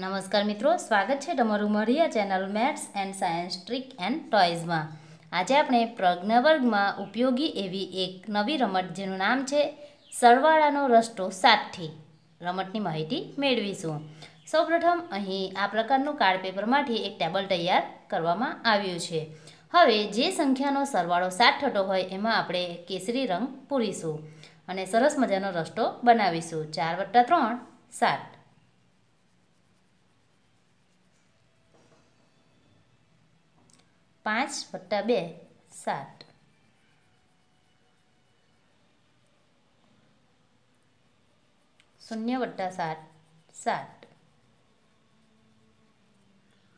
નમસ્કાર મિત્રો સ્વાગત છે તમારું Mariya channel maths and science trick and ટોયઝમાં આજે આપણે પ્રજ્ઞવર્ગમાં ઉપયોગી એવી એક નવી રમત જેનું નામ છે સરવાળાનો રસ્તો સાતથી રમતની માહિતી મેળવીશું સૌપ્રથમ અહીં આ પ્રકારનું કાર્ડ પેપરમાંથી એક ટેબલ તૈયાર કરવામાં આવ્યું છે હવે જે સંખ્યાનો સરવાળો સાત થતો હોય એમાં આપણે કેસરી રંગ પૂરીશું અને સરસ મજાનો રસ્તો બનાવીશું ચાર વત્તા ત્રણ સાત पांच वट्टा बे सात शून्य वट्टा सात सात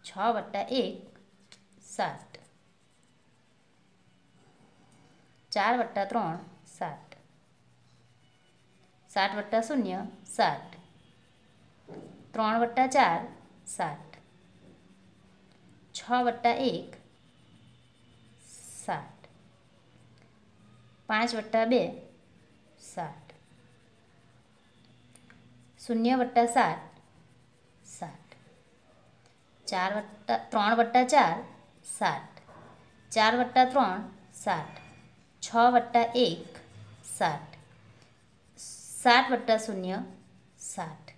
छटा एक सात चार वट्टा त्र सात सात वट्टा शून्य सात त्र वट्टा चार सात छ छटा एक सात पांच वट्टा बे सात शून्य वट्टा सात सात चार वट्टा त्र वट्टा चार सात चार वट्टा त्र सात छ वट्टा एक सात सात वट्टा शून्य सात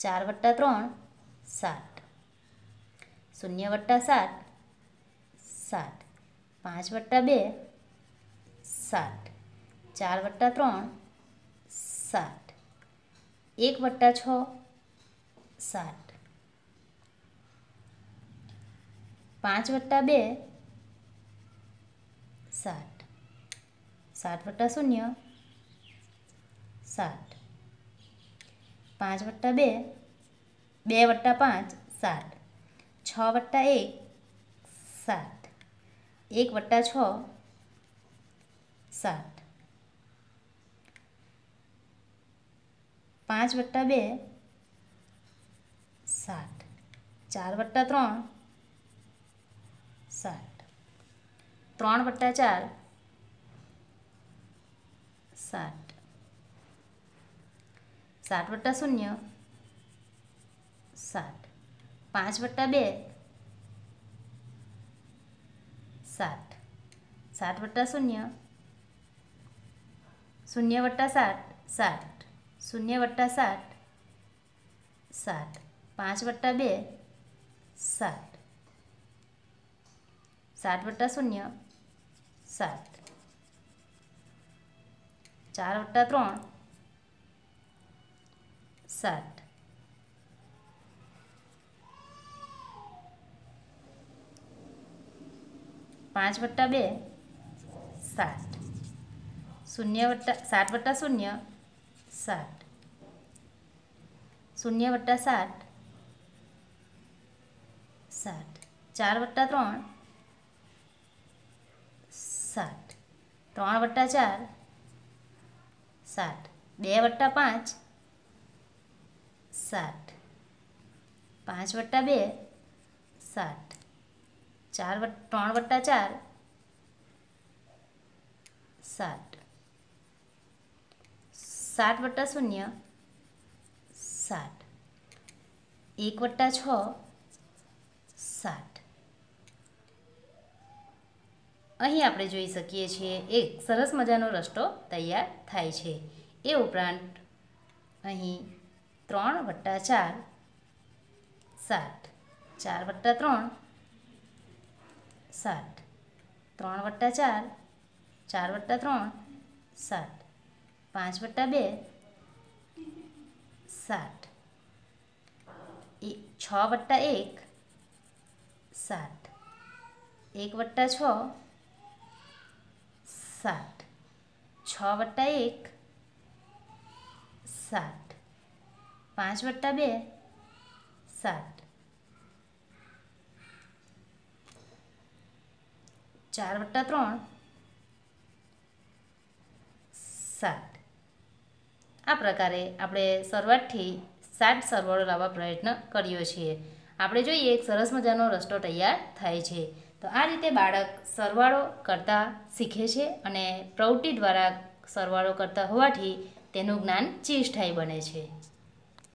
चार वट्टा त्र सात शून्य वट्टा सात सात पांच वट्टा बे सात चार वट्टा तर सात एक वट्टा छ सात पांच वट्टा बे सात सात वट्टा शून्य सात पांच वट्टा बे बे वट्टा पांच सात छ वट्टा एक सात एक वट्टा छ सात पांच वट्टा बे सात चार वट्टा त्र सात त्र वट्टा चार सात सात वट्टा शून्य सात पांच वट्टा बे सात सात वटा शून्य शून्य वटा सात सात शून्य वटा सात सात पांच वटा बे सात सात वटा शून्य सात चार वटा त्र सात पांच वट्टा बे सात शून्य वट्टा सात वट्टा शून्य सात शून्य वट्टा सात सात चार वट्टा त्र सात त्र वट्टा चार सात बे वट्टा पांच सात पांच वट्टा बे सात ચાર ત્રણ વટ્ટા ચાર સાત સાત વટ્ટા શૂન્ય સાત એક વટ્ટા છ સાત અહીં આપણે જોઈ શકીએ છીએ એક સરસ મજાનો રસ્તો તૈયાર થાય છે એ ઉપરાંત અહીં ત્રણ વટ્ટા ચાર સાત ચાર વટ્ટા ત્રણ साठ तर वट्टा चार चार वट्टा तरह सात पांच वट्टा बे साठ छट्टा एक साठ एक वट्टा छ साठ छट्टा एक साठ पांच वट्टा बे सात ચાર વત્તા ત્રણ સાત આ પ્રકારે આપણે શરૂઆતથી સાત સરવાળો લાવવા પ્રયત્ન કર્યો છીએ આપણે જોઈએ એક સરસ મજાનો રસ્તો તૈયાર થાય છે તો આ રીતે બાળક સરવાળો કરતા શીખે છે અને પ્રવૃત્તિ દ્વારા સરવાળો કરતા હોવાથી તેનું જ્ઞાન ચીજ થાય બને છે